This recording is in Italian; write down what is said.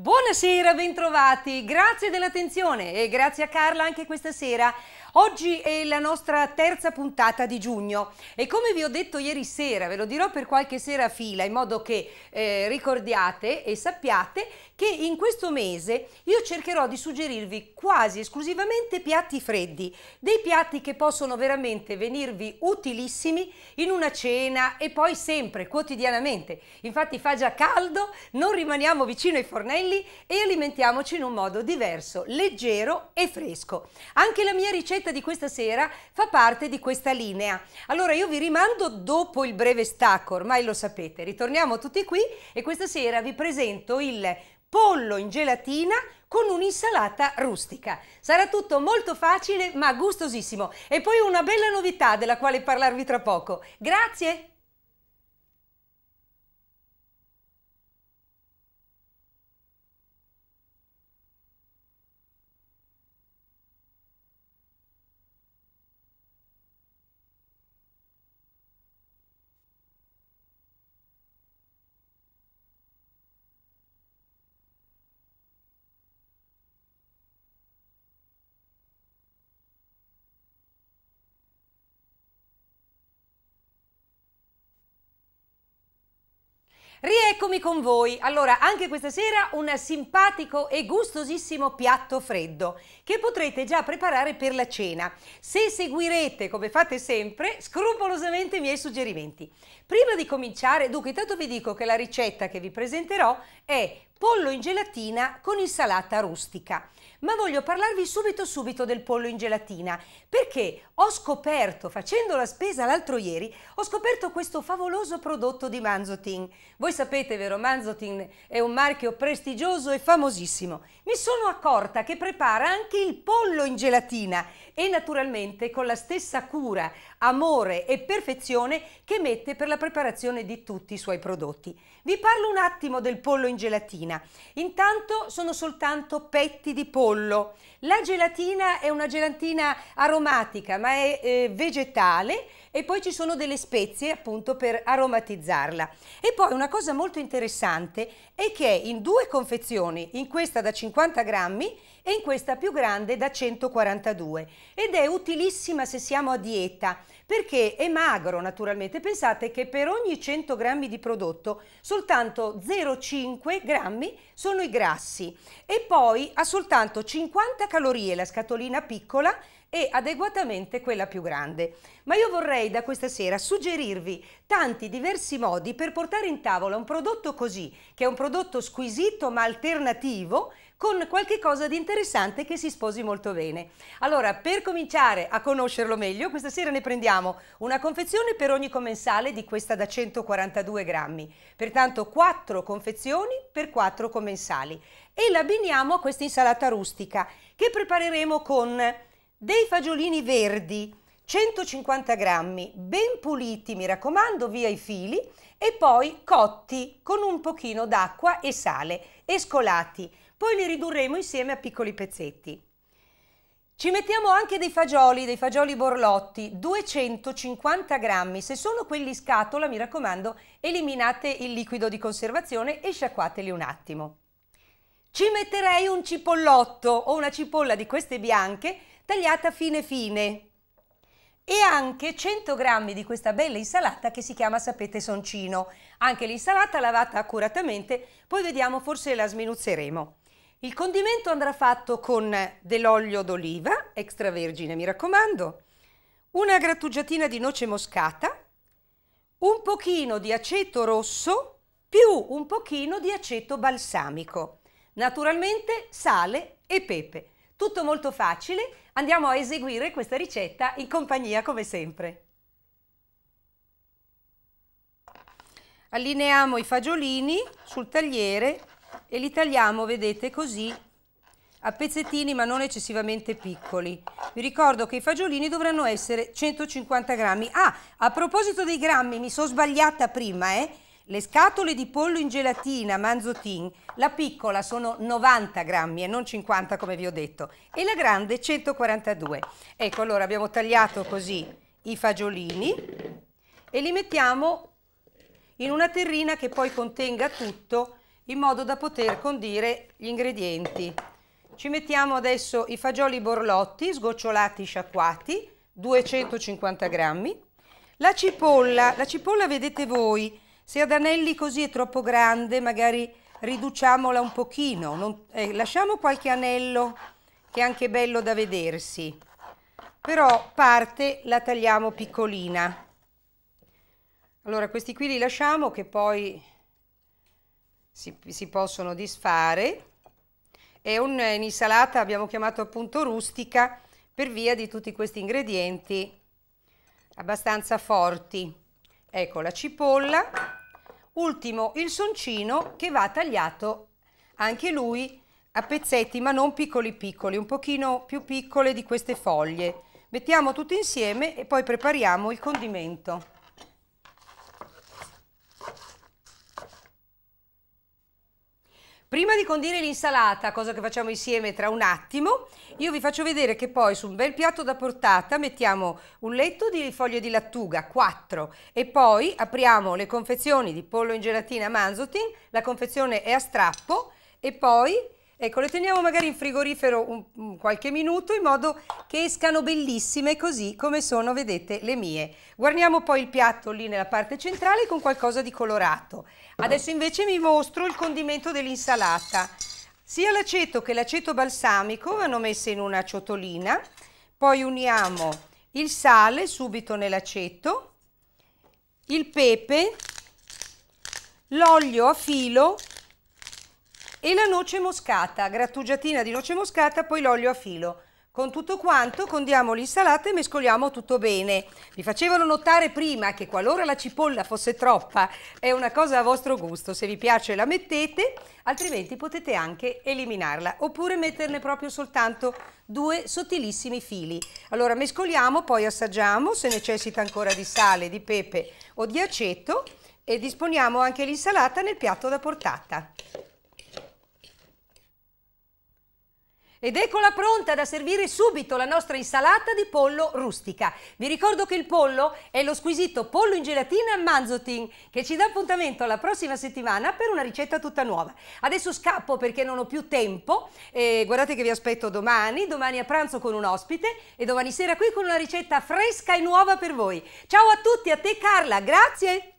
Buonasera, bentrovati, grazie dell'attenzione e grazie a Carla anche questa sera. Oggi è la nostra terza puntata di giugno e come vi ho detto ieri sera, ve lo dirò per qualche sera a fila in modo che eh, ricordiate e sappiate che in questo mese io cercherò di suggerirvi quasi esclusivamente piatti freddi, dei piatti che possono veramente venirvi utilissimi in una cena e poi sempre, quotidianamente. Infatti fa già caldo, non rimaniamo vicino ai fornelli e alimentiamoci in un modo diverso, leggero e fresco. Anche la mia ricetta diretta di questa sera fa parte di questa linea. Allora io vi rimando dopo il breve stacco, ormai lo sapete. Ritorniamo tutti qui e questa sera vi presento il pollo in gelatina con un'insalata rustica. Sarà tutto molto facile ma gustosissimo e poi una bella novità della quale parlarvi tra poco. Grazie! Eccomi con voi. Allora, anche questa sera un simpatico e gustosissimo piatto freddo che potrete già preparare per la cena se seguirete, come fate sempre, scrupolosamente i miei suggerimenti. Prima di cominciare, dunque, intanto vi dico che la ricetta che vi presenterò è pollo in gelatina con insalata rustica. Ma voglio parlarvi subito subito del pollo in gelatina, perché ho scoperto, facendo la spesa l'altro ieri, ho scoperto questo favoloso prodotto di Manzotin. Voi sapete, vero, Manzotin è un marchio prestigioso e famosissimo. Mi sono accorta che prepara anche il pollo in gelatina e naturalmente con la stessa cura, amore e perfezione che mette per la preparazione di tutti i suoi prodotti. Vi parlo un attimo del pollo in gelatina gelatina. Intanto sono soltanto petti di pollo. La gelatina è una gelatina aromatica ma è eh, vegetale e poi ci sono delle spezie appunto per aromatizzarla. E poi una cosa molto interessante è che in due confezioni, in questa da 50 grammi e in questa più grande da 142 ed è utilissima se siamo a dieta perché è magro naturalmente. Pensate che per ogni 100 grammi di prodotto soltanto 0,5 grammi sono i grassi e poi ha soltanto 50 calorie la scatolina piccola e adeguatamente quella più grande. Ma io vorrei da questa sera suggerirvi tanti diversi modi per portare in tavola un prodotto così, che è un prodotto squisito ma alternativo, con qualche cosa di interessante che si sposi molto bene. Allora, per cominciare a conoscerlo meglio, questa sera ne prendiamo una confezione per ogni commensale di questa da 142 grammi, pertanto 4 confezioni per 4 commensali e l'abbiniamo a questa insalata rustica che prepareremo con dei fagiolini verdi, 150 grammi, ben puliti, mi raccomando, via i fili, e poi cotti con un pochino d'acqua e sale e scolati. Poi li ridurremo insieme a piccoli pezzetti. Ci mettiamo anche dei fagioli, dei fagioli borlotti, 250 grammi. Se sono quelli scatola, mi raccomando, eliminate il liquido di conservazione e sciacquateli un attimo. Ci metterei un cipollotto o una cipolla di queste bianche tagliata fine fine e anche 100 grammi di questa bella insalata che si chiama sapete soncino. Anche l'insalata lavata accuratamente, poi vediamo forse la sminuzzeremo. Il condimento andrà fatto con dell'olio d'oliva, extravergine mi raccomando, una grattugiatina di noce moscata, un pochino di aceto rosso più un pochino di aceto balsamico. Naturalmente sale e pepe. Tutto molto facile, andiamo a eseguire questa ricetta in compagnia come sempre. Allineiamo i fagiolini sul tagliere e li tagliamo, vedete, così a pezzettini ma non eccessivamente piccoli. Vi ricordo che i fagiolini dovranno essere 150 grammi. Ah, a proposito dei grammi, mi sono sbagliata prima, eh? Le scatole di pollo in gelatina Manzotin, la piccola sono 90 grammi e non 50 come vi ho detto e la grande 142. Ecco allora abbiamo tagliato così i fagiolini e li mettiamo in una terrina che poi contenga tutto in modo da poter condire gli ingredienti. Ci mettiamo adesso i fagioli borlotti sgocciolati sciacquati, 250 grammi. La cipolla, la cipolla vedete voi, se ad anelli così è troppo grande, magari riduciamola un pochino, non, eh, lasciamo qualche anello che è anche bello da vedersi, però parte la tagliamo piccolina. Allora questi qui li lasciamo che poi si, si possono disfare. È un'insalata, abbiamo chiamato appunto rustica, per via di tutti questi ingredienti abbastanza forti. Ecco la cipolla, Ultimo il soncino che va tagliato anche lui a pezzetti ma non piccoli piccoli, un pochino più piccole di queste foglie. Mettiamo tutto insieme e poi prepariamo il condimento. Prima di condire l'insalata, cosa che facciamo insieme tra un attimo, io vi faccio vedere che poi su un bel piatto da portata mettiamo un letto di foglie di lattuga, 4, e poi apriamo le confezioni di pollo in gelatina Manzotin, la confezione è a strappo, e poi Ecco, le teniamo magari in frigorifero un, un, qualche minuto in modo che escano bellissime così come sono, vedete, le mie. Guarniamo poi il piatto lì nella parte centrale con qualcosa di colorato. Certo. Adesso invece vi mostro il condimento dell'insalata. Sia l'aceto che l'aceto balsamico vanno messe in una ciotolina, poi uniamo il sale subito nell'aceto, il pepe, l'olio a filo e la noce moscata, grattugiatina di noce moscata, poi l'olio a filo. Con tutto quanto condiamo l'insalata e mescoliamo tutto bene. Vi facevano notare prima che qualora la cipolla fosse troppa è una cosa a vostro gusto, se vi piace la mettete, altrimenti potete anche eliminarla oppure metterne proprio soltanto due sottilissimi fili. Allora mescoliamo, poi assaggiamo, se necessita ancora di sale, di pepe o di aceto e disponiamo anche l'insalata nel piatto da portata. Ed eccola pronta da servire subito la nostra insalata di pollo rustica. Vi ricordo che il pollo è lo squisito pollo in gelatina Manzotin che ci dà appuntamento la prossima settimana per una ricetta tutta nuova. Adesso scappo perché non ho più tempo eh, guardate che vi aspetto domani, domani a pranzo con un ospite e domani sera qui con una ricetta fresca e nuova per voi. Ciao a tutti, a te Carla, grazie!